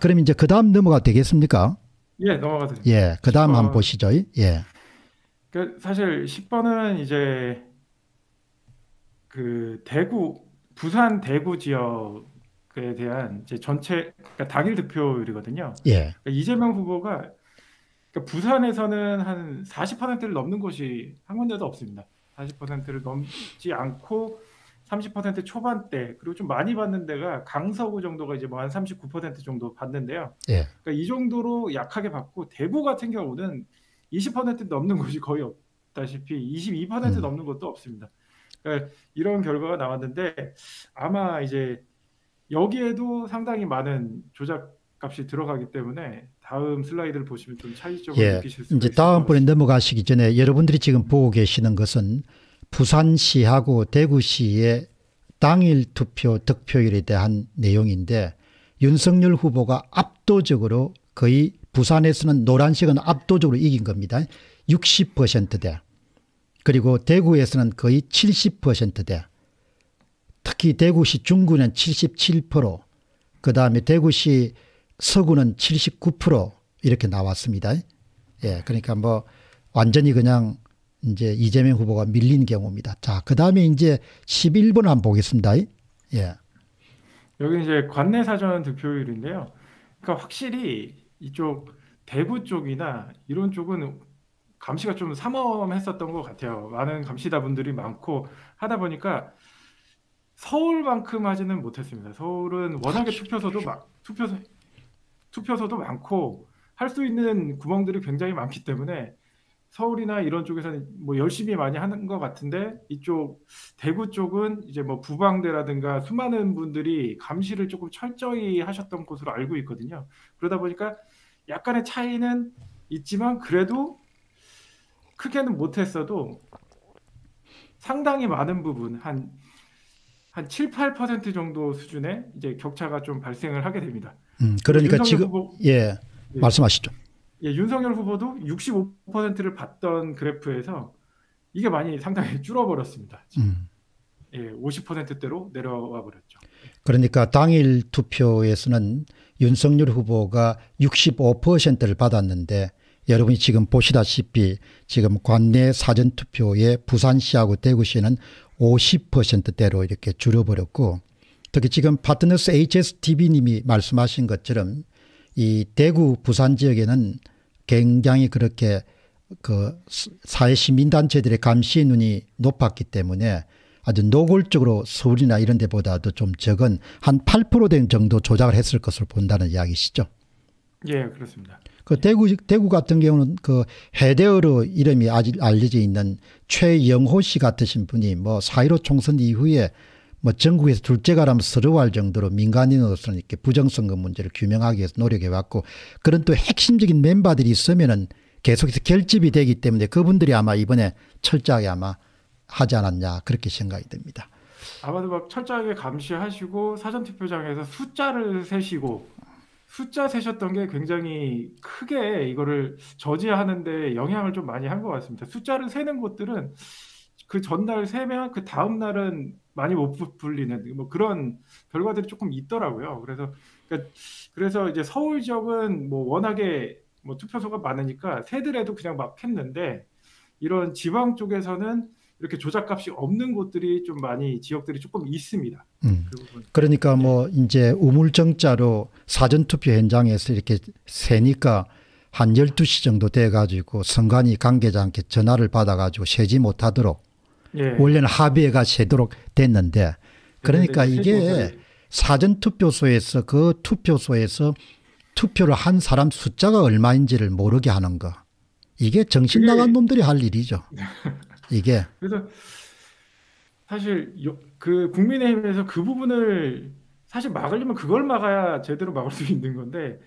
그럼 이제 그 다음 넘어가 되겠습니까? 예, 넘어가도 됩니다. 예, 그 다음 한 번 보시죠. 예. 그 사실 10번은 이제 그 대구, 부산 대구 지역에 대한 이제 전체 그러니까 당일 득표율이거든요. 예. 그러니까 이재명 후보가 그러니까 부산에서는 한 40%를 넘는 곳이 한 군데도 없습니다. 40%를 넘지 않고 30% 초반대 그리고 좀 많이 받는 데가 강서구 정도가 이제 뭐한39% 정도 받는데요. 예. 그러니까 이 정도로 약하게 받고 대구 같은 경우는 20% 넘는 곳이 거의 없다시피 22% 음. 넘는 곳도 없습니다. 그러니까 이런 결과가 나왔는데 아마 이제 여기에도 상당히 많은 조작 값이 들어가기 때문에 다음 슬라이드를 보시면 좀 차이점을 예. 느끼실 수 있습니다. 이제 다음 분에 넘어가시기 전에 여러분들이 지금 보고 계시는 것은 부산시하고 대구시의 당일 투표 득표율에 대한 내용인데 윤석열 후보가 압도적으로 거의 부산에서는 노란색은 압도적으로 이긴 겁니다. 60%대 그리고 대구에서는 거의 70%대 특히 대구시 중구는 77%그 다음에 대구시 서구는 79% 이렇게 나왔습니다. 예, 그러니까 뭐 완전히 그냥 이제 이재명 후보가 밀린 경우입니다. 자, 그 다음에 이제 11번 한번 보겠습니다. 예. 여기 이제 관내 사전 득표율인데요. 그러니까 확실히 이쪽 대구 쪽이나 이런 쪽은 감시가 좀 삼엄했었던 것 같아요. 많은 감시자분들이 많고 하다 보니까 서울만큼 하지는 못했습니다. 서울은 워낙에 투표소도 막 투표소 투표소도 많고 할 수 있는 구멍들이 굉장히 많기 때문에 서울이나 이런 쪽에서는 뭐 열심히 많이 하는 것 같은데 이쪽 대구 쪽은 이제 뭐 부방대라든가 수많은 분들이 감시를 조금 철저히 하셨던 것으로 알고 있거든요. 그러다 보니까 약간의 차이는 있지만 그래도 크게는 못했어도 상당히 많은 부분 한한 한 7, 8% 정도 수준의 이제 격차가 좀 발생을 하게 됩니다. 음, 그러니까 그 지금 후보, 뭐 예, 예 말씀하시죠. 예, 윤석열 후보도 65%를 받던 그래프에서 이게 많이 상당히 줄어버렸습니다. 음. 예, 50%대로 내려와 버렸죠. 그러니까 당일 투표에서는 윤석열 후보가 65%를 받았는데 여러분이 지금 보시다시피 지금 관내 사전투표에 부산시하고 대구시는 50%대로 이렇게 줄여버렸고 특히 지금 파트너스 HSTV님이 말씀하신 것처럼 이 대구 부산 지역에는 굉장히 그렇게 그 사회 시민단체들의 감시의 눈이 높았기 때문에 아주 노골적으로 서울이나 이런 데보다도 좀 적은 한 8%된 정도 조작을 했을 것으로 본다는 이야기시죠. 예, 그렇습니다. 그 예. 대구 대구 같은 경우는 그 해대어로 이름이 아직 알려져 있는 최영호 씨 같으신 분이 뭐 사일오 총선 이후에 뭐 전국에서 둘째가라면 서러워할 정도로 민간인으로서는 이렇게 부정선거 문제를 규명하기 위해서 노력해왔고 그런 또 핵심적인 멤버들이 있으면은 계속해서 결집이 되기 때문에 그분들이 아마 이번에 철저하게 아마 하지 않았냐 그렇게 생각이 듭니다. 아마도 막 철저하게 감시하시고 사전투표장에서 숫자를 세시고 숫자 세셨던 게 굉장히 크게 이거를 저지하는데 영향을 좀 많이 한 것 같습니다. 숫자를 세는 곳들은 그 전날 세면 그 다음 날은 많이 못 불리는 뭐 그런 결과들이 조금 있더라고요. 그래서 그니까 그래서 이제 서울 지역은 뭐 워낙에 뭐 투표소가 많으니까 새들에도 그냥 막 했는데 이런 지방 쪽에서는 이렇게 조작값이 없는 곳들이 좀 많이 지역들이 조금 있습니다. 음. 그 그러니까 네. 뭐 네. 이제 우물정자로 사전투표 현장에서 이렇게 세니까 한 열두 시 정도 돼가지고 선관위 관계자한테 전화를 받아가지고 세지 못하도록 예. 원래는 합의해가 되도록 됐는데 그러니까 네, 네, 네. 이게 사전투표소에서 그 투표소에서 투표를 한 사람 숫자가 얼마인지를 모르게 하는 거. 이게 정신 나간 놈들이 할 일이죠. 이게. 그래서 사실 그 국민의힘에서 그 부분을 사실 막으려면 그걸 막아야 제대로 막을 수 있는 건데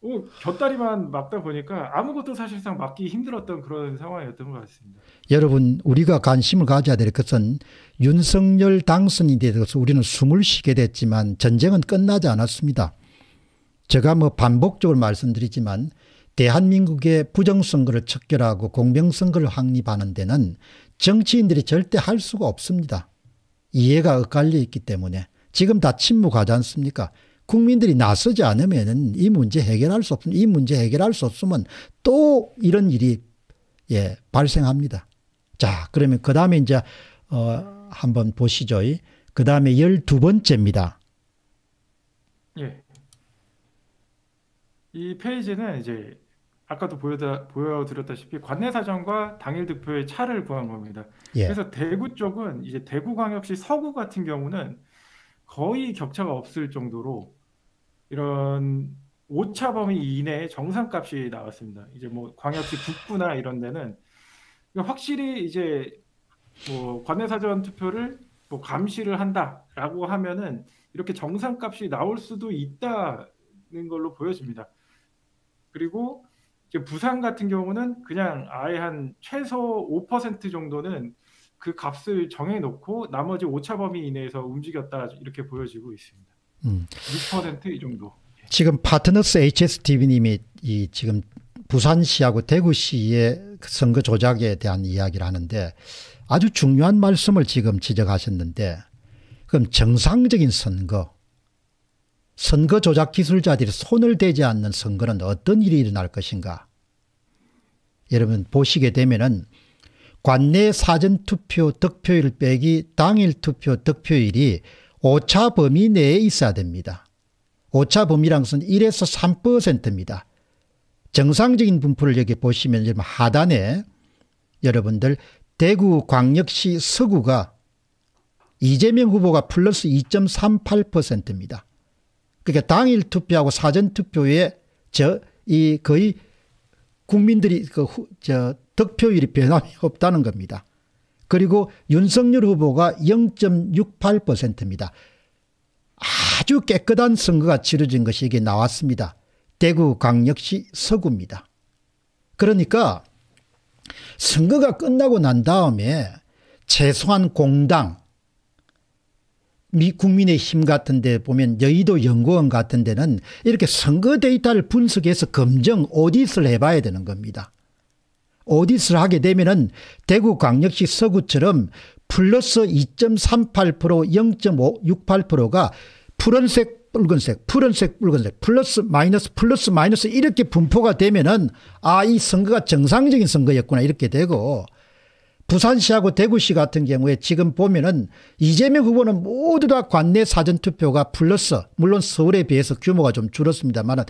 오, 곁다리만 막다 보니까 아무것도 사실상 막기 힘들었던 그런 상황이었던 것 같습니다. 여러분 우리가 관심을 가져야 될 것은 윤석열 당선이 되어서 우리는 숨을 쉬게 됐지만 전쟁은 끝나지 않았습니다. 제가 뭐 반복적으로 말씀드리지만 대한민국의 부정선거를 척결하고 공명선거를 확립하는 데는 정치인들이 절대 할 수가 없습니다. 이해가 엇갈려 있기 때문에 지금 다 침묵하지 않습니까? 국민들이 나서지 않으면이 문제 해결할 수 없으면 이 문제 해결할 수 없으면 또 이런 일이 예, 발생합니다. 자, 그러면 그 다음에 이제 어 한번 보시죠. 그 다음에 열 두 번째입니다. 예. 이 페이지는 이제 아까도 보여다, 보여드렸다시피 관내 사정과 당일 득표의 차를 구한 겁니다. 예. 그래서 대구 쪽은 이제 대구광역시 서구 같은 경우는 거의 격차가 없을 정도로 이런 오차 범위 이내에 정상값이 나왔습니다. 이제 뭐 광역시 북부나 이런 데는 그러니까 확실히 이제 뭐 관내사전 투표를 뭐 감시를 한다라고 하면은 이렇게 정상값이 나올 수도 있다는 걸로 보여집니다. 그리고 이제 부산 같은 경우는 그냥 아예 한 최소 5% 정도는 그 값을 정해놓고 나머지 오차 범위 이내에서 움직였다 이렇게 보여지고 있습니다. 음. 6%이 정도. 지금 파트너스 HSTV님이 이 지금 부산시하고 대구시의 그 선거 조작에 대한 이야기를 하는데 아주 중요한 말씀을 지금 지적하셨는데 그럼 정상적인 선거 선거 조작 기술자들이 손을 대지 않는 선거는 어떤 일이 일어날 것인가 여러분 보시게 되면은 관내 사전투표 득표율 빼기 당일 투표 득표율이 오차 범위 내에 있어야 됩니다. 오차 범위란 은 1에서 3%입니다. 정상적인 분포를 여기 보시면 하단에 여러분들 대구 광역시 서구가 이재명 후보가 플러스 2.38%입니다. 그러니까 당일 투표하고 사전 투표에 저이 거의 국민들이 그저 득표율이 변함이 없다는 겁니다. 그리고 윤석열 후보가 0.68%입니다. 아주 깨끗한 선거가 치러진 것이 이게 나왔습니다. 대구 광역시 서구입니다. 그러니까 선거가 끝나고 난 다음에 최소한 공당 미 국민의힘 같은 데 보면 여의도 연구원 같은 데는 이렇게 선거 데이터를 분석해서 검증 오디스를 해봐야 되는 겁니다. 오디스를 하게 되면은 대구광역시 서구처럼 플러스 2.38% 0.68%가 푸른색 붉은색 푸른색 붉은색 플러스 마이너스 플러스 마이너스 이렇게 분포가 되면은 아 이 선거가 정상적인 선거였구나 이렇게 되고 부산시하고 대구시 같은 경우에 지금 보면은 이재명 후보는 모두 다 관내 사전투표가 플러스 물론 서울에 비해서 규모가 좀 줄었습니다만은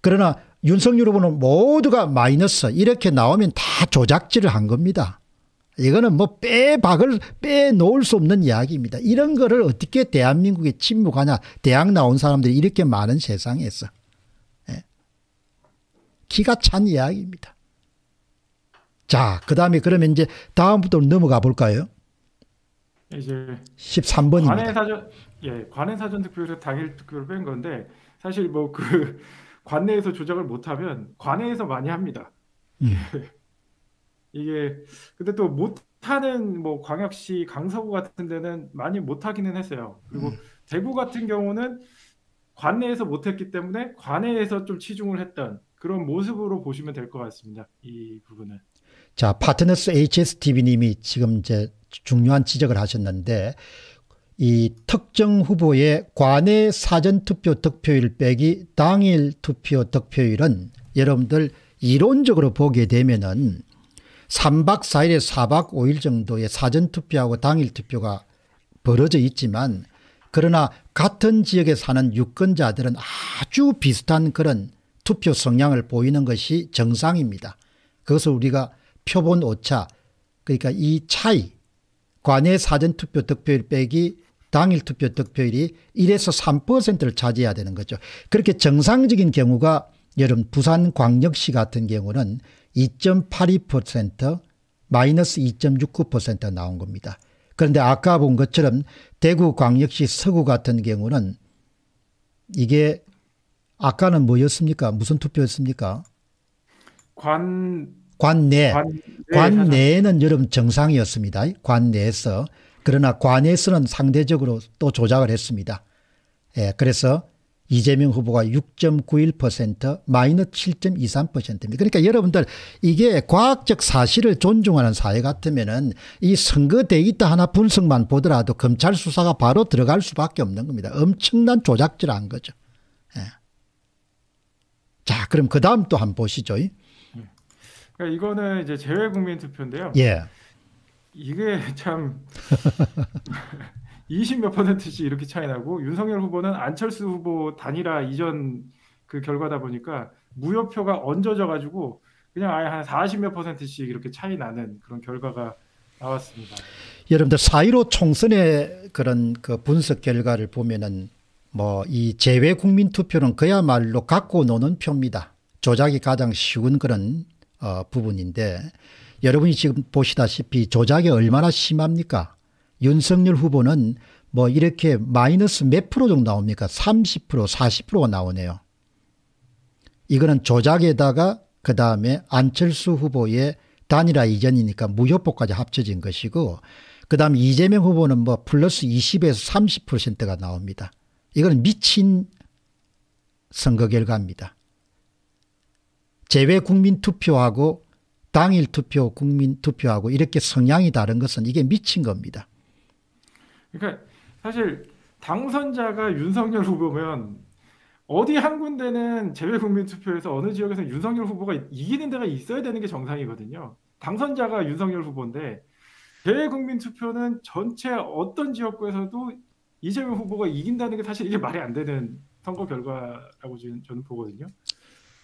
그러나 윤석열 후보는 모두가 마이너스 이렇게 나오면 다 조작질을 한 겁니다. 이거는 뭐 빼박을 빼놓을 수 없는 이야기입니다. 이런 거를 어떻게 대한민국에 침묵하냐. 대학 나온 사람들이 이렇게 많은 세상에서. 예. 기가 찬 이야기입니다. 자, 그 다음에 그러면 이제 다음부터 넘어가 볼까요? 예, 이제 13번입니다. 관행사전, 예, 관행사전 득표율에서 당일 득표를 뺀 건데 사실 뭐그 관내에서 조작을 못하면 관내에서 많이 합니다. 예. 이게 근데 또 못하는 뭐 광역시 강서구 같은 데는 많이 못하기는 했어요. 그리고 음. 대구 같은 경우는 관내에서 못했기 때문에 관내에서 좀 치중을 했던 그런 모습으로 보시면 될 것 같습니다. 이 부분은. 자 파트너스 HSTV님이 지금 이제 중요한 지적을 하셨는데 이 특정 후보의 관내 사전투표 득표율 빼기 당일 투표 득표율은 여러분들 이론적으로 보게 되면은 3박 4일에 4박 5일 정도의 사전투표하고 당일투표가 벌어져 있지만 그러나 같은 지역에 사는 유권자들은 아주 비슷한 그런 투표 성향을 보이는 것이 정상입니다. 그것을 우리가 표본 오차 그러니까 이 차이 관외 사전투표 득표율 빼기 당일 투표 득표율이 1에서 3%를 차지해야 되는 거죠. 그렇게 정상적인 경우가 여름 부산 광역시 같은 경우는 2.82% 마이너스 2.69% 나온 겁니다. 그런데 아까 본 것처럼 대구 광역시 서구 같은 경우는 이게 아까는 뭐였습니까? 무슨 투표였습니까? 관 관내 관내에는 여름 정상이었습니다. 관내에서 그러나 관에서는 상대적으로 또 조작을 했습니다. 예, 그래서 이재명 후보가 6.91% 마이너스 7.23%입니다. 그러니까 여러분들 이게 과학적 사실을 존중하는 사회 같으면은 이 선거 데이터 하나 분석만 보더라도 검찰 수사가 바로 들어갈 수밖에 없는 겁니다. 엄청난 조작질한 거죠. 예. 자, 그럼 그 다음 또 한번 보시죠. 네. 그러니까 이거는 이제 재외국민 투표인데요. 예. 이게 참 20 몇 퍼센트씩 이렇게 차이 나고 윤석열 후보는 안철수 후보 단일화 이전 그 결과다 보니까 무효표가 얹어져 가지고 그냥 아예 한 40 몇 퍼센트씩 이렇게 차이 나는 그런 결과가 나왔습니다. 여러분들 사1로 총선의 그런 그 분석 결과를 보면은 뭐이 재외 국민 투표는 그야말로 갖고 노는 표입니다. 조작이 가장 쉬운 그런 어, 부분인데 여러분이 지금 보시다시피 조작이 얼마나 심합니까? 윤석열 후보는 뭐 이렇게 마이너스 몇 프로 정도 나옵니까? 30% 40%가 나오네요. 이거는 조작에다가 그 다음에 안철수 후보의 단일화 이전이니까 무효포까지 합쳐진 것이고 그 다음 이재명 후보는 뭐 플러스 20에서 30%가 나옵니다. 이거는 미친 선거 결과입니다. 재외국민 투표하고 당일 투표, 국민 투표하고 이렇게 성향이 다른 것은 이게 미친 겁니다. 그러니까 사실 당선자가 윤석열 후보면 어디 한 군데는 재외 국민 투표에서 어느 지역에서 윤석열 후보가 이기는 데가 있어야 되는 게 정상이거든요. 당선자가 윤석열 후보인데 대외 국민 투표는 전체 어떤 지역구에서도 이재명 후보가 이긴다는 게 사실 이게 말이 안 되는 선거 결과라고 저는 보거든요.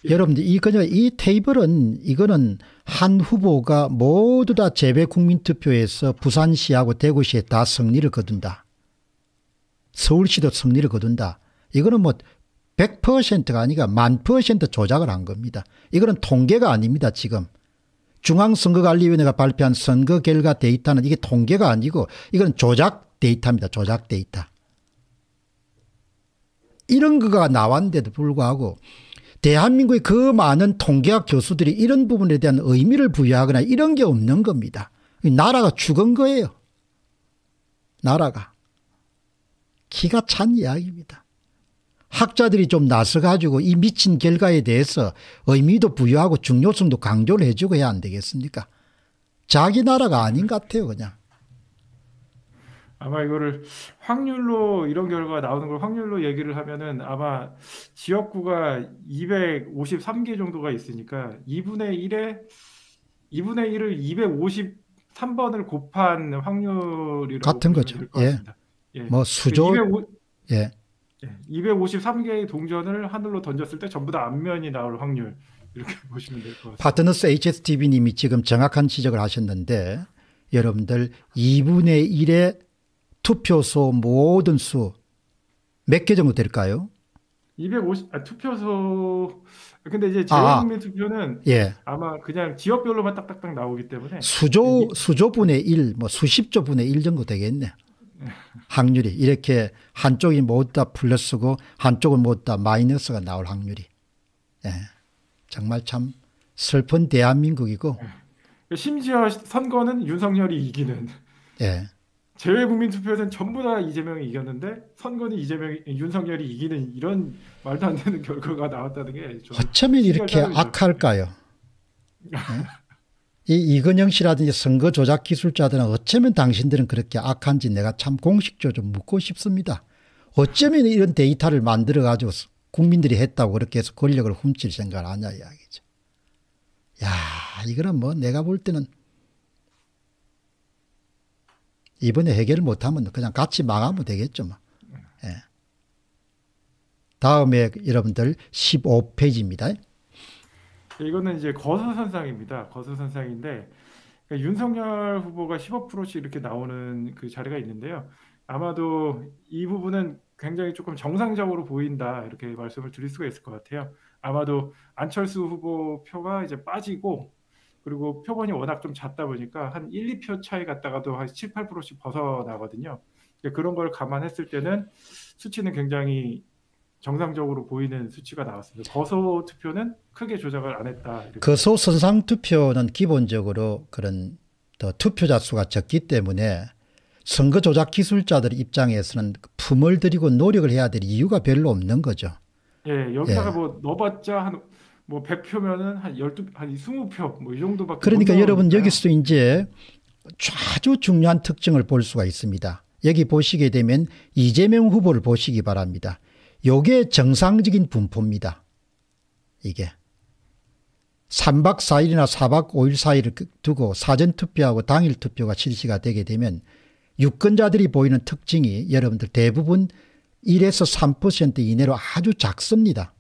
예. 여러분들 이거요 이 테이블은 이거는 한 후보가 모두 다 재배 국민투표에서 부산시하고 대구시에 다 승리를 거둔다. 서울시도 승리를 거둔다. 이거는 뭐 100%가 아니라 만 퍼센트 조작을 한 겁니다. 이거는 통계가 아닙니다. 지금 중앙선거관리위원회가 발표한 선거 결과 데이터는 이게 통계가 아니고 이건 조작 데이터입니다. 조작 데이터. 이런 거가 나왔는데도 불구하고 대한민국의 그 많은 통계학 교수들이 이런 부분에 대한 의미를 부여하거나 이런 게 없는 겁니다. 나라가 죽은 거예요. 나라가. 기가 찬 이야기입니다. 학자들이 좀 나서가지고 이 미친 결과에 대해서 의미도 부여하고 중요성도 강조를 해주고 해야 안 되겠습니까? 자기 나라가 아닌 것 같아요 그냥. 아마 이거를 확률로 이런 결과가 나오는 걸 확률로 얘기를 하면은 아마 지역구가 253개 정도가 있으니까 2분의 1에 2분의 1을 253번을 곱한 확률이라고 같은 거죠. 예. 예. 뭐 그러니까 예. 예. 뭐 수조 그2 5 예. 253개의 동전을 하늘로 던졌을 때 전부 다 앞면이 나올 확률 이렇게 보시면 될 것 같습니다. 파트너스 HSTV 님이 지금 정확한 지적을 하셨는데 여러분들 2분의 1에 투표소 모든 수 몇 개 정도 될까요? 250 아, 투표소 근데 이제 재외국민 아, 아. 투표는 예. 아마 그냥 지역별로만 딱딱딱 나오기 때문에 수조 예, 예. 수조분의 1, 뭐 수십조 분의 1 정도 되겠네. 확률이 이렇게 한쪽이 모두 다 플러스고 한쪽은 모두 다 마이너스가 나올 확률이. 예. 정말 참 슬픈 대한민국이고 심지어 선거는 윤석열이 이기는 예. 제외 국민 투표에서는 전부 다 이재명이 이겼는데 선거는 이재명이 윤석열이 이기는 이런 말도 안 되는 결과가 나왔다는 게 어쩌면 이렇게 악할까요? 예? 이 이건영 씨라든지 선거 조작 기술자들은 어쩌면 당신들은 그렇게 악한지 내가 참 공식적으로 좀 묻고 싶습니다. 어쩌면 이런 데이터를 만들어 가지고 국민들이 했다고 그렇게 해서 권력을 훔칠 생각을 하냐 이야기죠. 야 이거는 뭐 내가 볼 때는 이번에 해결 못하면 그냥 같이 망하면 되겠죠. 뭐. 예. 다음에 여러분들 15페이지입니다. 이거는 이제 거수선상입니다. 거수선상인데 그러니까 윤석열 후보가 15%씩 이렇게 나오는 그 자리가 있는데요. 아마도 이 부분은 굉장히 조금 정상적으로 보인다 이렇게 말씀을 드릴 수가 있을 것 같아요. 아마도 안철수 후보 표가 이제 빠지고 그리고 표본이 워낙 좀 작다 보니까 한 1, 2표 차이 갔다가도 한 7, 8%씩 벗어나거든요. 그런 걸 감안했을 때는 수치는 굉장히 정상적으로 보이는 수치가 나왔습니다. 거소 투표는 크게 조작을 안 했다. 거소 그 선상 투표는 기본적으로 그런 투표자 수가 적기 때문에 선거 조작 기술자들 입장에서는 품을 들이고 노력을 해야 될 이유가 별로 없는 거죠. 예, 여기다가 예. 뭐 넣어봤자 한뭐 100표면은 한 12, 한 20표 뭐 이 정도밖에 그러니까 여러분 여기서도 이제 아주 중요한 특징을 볼 수가 있습니다. 여기 보시게 되면 이재명 후보를 보시기 바랍니다. 요게 정상적인 분포입니다. 이게. 3박 4일이나 4박 5일 사이를 그, 두고 사전투표하고 당일투표가 실시가 되게 되면 유권자들이 보이는 특징이 여러분들 대부분 1에서 3% 이내로 아주 작습니다.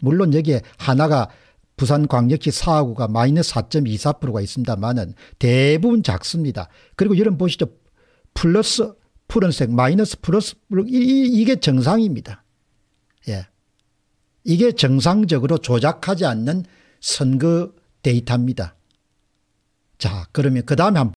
물론 여기에 하나가 부산광역시 사하구가 마이너스 4.24%가 있습니다만은 대부분 작습니다. 그리고 여러분 보시죠. 플러스 푸른색 마이너스 플러스 이, 게 정상입니다. 예. 이게 정상적으로 조작하지 않는 선거 데이터입니다. 자 그러면 그 다음에 한